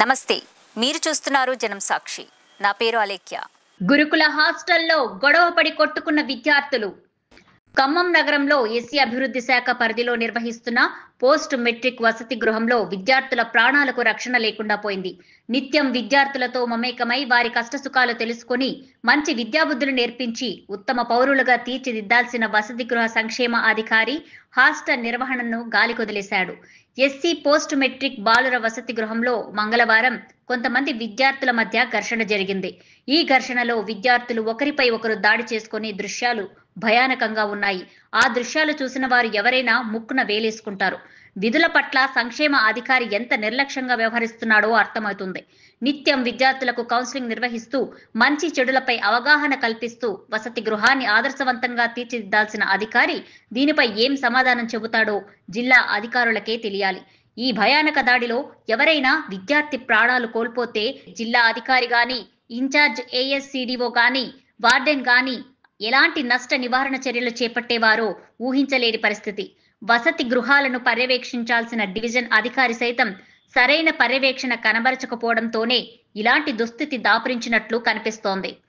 నమస్తే మీరు చూస్తున్నారు జనం సాక్షి నా పేరు అలేఖ్య గురుకుల హాస్టల్లో గొడవపడి కొట్టుకున్న విద్యార్థులు ఖమ్మం నగరంలో ఎస్సీ అభివృద్ధి శాఖ పరిధిలో నిర్వహిస్తున్న పోస్ట్ మెట్రిక్ వసతి గృహంలో విద్యార్థుల ప్రాణాలకు రక్షణ లేకుండా పోయింది నిత్యం విద్యార్థులతో మమేకమై వారి కష్టసుఖాలు తెలుసుకుని మంచి విద్యాబుద్ధులు నేర్పించి ఉత్తమ పౌరులుగా తీర్చిదిద్దాల్సిన వసతి గృహ సంక్షేమ అధికారి హాస్టల్ నిర్వహణను గాలికొదిలేశాడు ఎస్సీ పోస్ట్ మెట్రిక్ బాలుర వసతి గృహంలో మంగళవారం కొంతమంది విద్యార్థుల మధ్య ఘర్షణ జరిగింది ఈ ఘర్షణలో విద్యార్థులు ఒకరిపై ఒకరు దాడి చేసుకుని దృశ్యాలు భయానకంగా ఉన్నాయి ఆ దృశ్యాలు చూసిన వారు ఎవరైనా ముక్కున వేలేసుకుంటారు విధుల పట్ల సంక్షేమ అధికారి ఎంత నిర్లక్ష్యంగా వ్యవహరిస్తున్నాడో అర్థమవుతుంది నిత్యం విద్యార్థులకు కౌన్సిలింగ్ నిర్వహిస్తూ మంచి చెడులపై అవగాహన కల్పిస్తూ వసతి గృహాన్ని ఆదర్శవంతంగా తీర్చిదిద్దాల్సిన అధికారి దీనిపై ఏం సమాధానం చెబుతాడో జిల్లా అధికారులకే తెలియాలి ఈ భయానక దాడిలో ఎవరైనా విద్యార్థి ప్రాణాలు కోల్పోతే జిల్లా అధికారి గాని ఇన్ఛార్జ్ ఏఎస్సిడిఓ గాని వార్డెన్ గాని ఎలాంటి నష్ట నివారణ చర్యలు చేపట్టేవారో ఊహించలేని పరిస్థితి వసతి గృహాలను పర్యవేక్షించాల్సిన డివిజన్ అధికారి సైతం సరైన పర్యవేక్షణ కనబరచకపోవడంతోనే ఇలాంటి దుస్థితి దాపురించినట్లు కనిపిస్తోంది